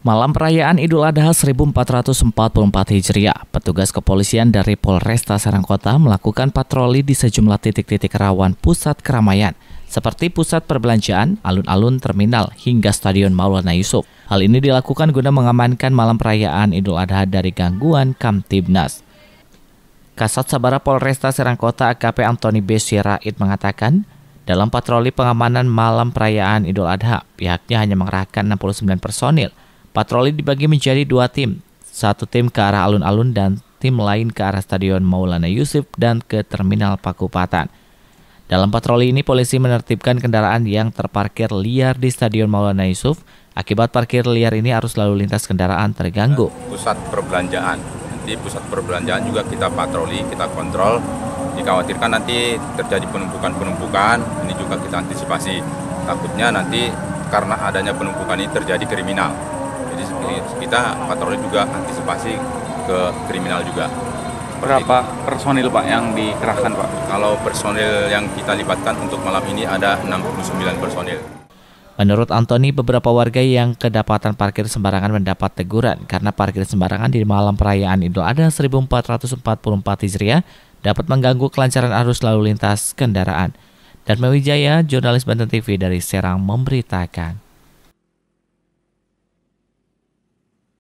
Malam perayaan Idul Adha 1444 Hijriah, petugas kepolisian dari Polresta Serangkota melakukan patroli di sejumlah titik-titik rawan pusat keramaian, seperti pusat perbelanjaan, alun-alun terminal, hingga Stadion Maulana Yusuf. Hal ini dilakukan guna mengamankan malam perayaan Idul Adha dari gangguan Kamtibnas. Kasat Sabara Polresta Serangkota AKP Antoni B. Sirait mengatakan, dalam patroli pengamanan malam perayaan Idul Adha, pihaknya hanya mengerahkan 69 personil, Patroli dibagi menjadi dua tim, satu tim ke arah alun-alun dan tim lain ke arah Stadion Maulana Yusuf dan ke Terminal Pakupatan. Dalam patroli ini, polisi menertibkan kendaraan yang terparkir liar di Stadion Maulana Yusuf. Akibat parkir liar ini, arus lalu lintas kendaraan terganggu. Pusat perbelanjaan, Nanti pusat perbelanjaan juga kita patroli, kita kontrol. Dikhawatirkan nanti terjadi penumpukan-penumpukan, ini juga kita antisipasi. Takutnya nanti karena adanya penumpukan ini terjadi kriminal jadi kita patroli juga antisipasi ke kriminal juga berapa personil pak yang dikerahkan pak? Kalau personil yang kita libatkan untuk malam ini ada 69 personil. Menurut Antoni, beberapa warga yang kedapatan parkir sembarangan mendapat teguran karena parkir sembarangan di malam perayaan Idul Adha 1444 Hijriah dapat mengganggu kelancaran arus lalu lintas kendaraan. Dan Mewijaya, jurnalis Banten TV dari Serang memberitakan.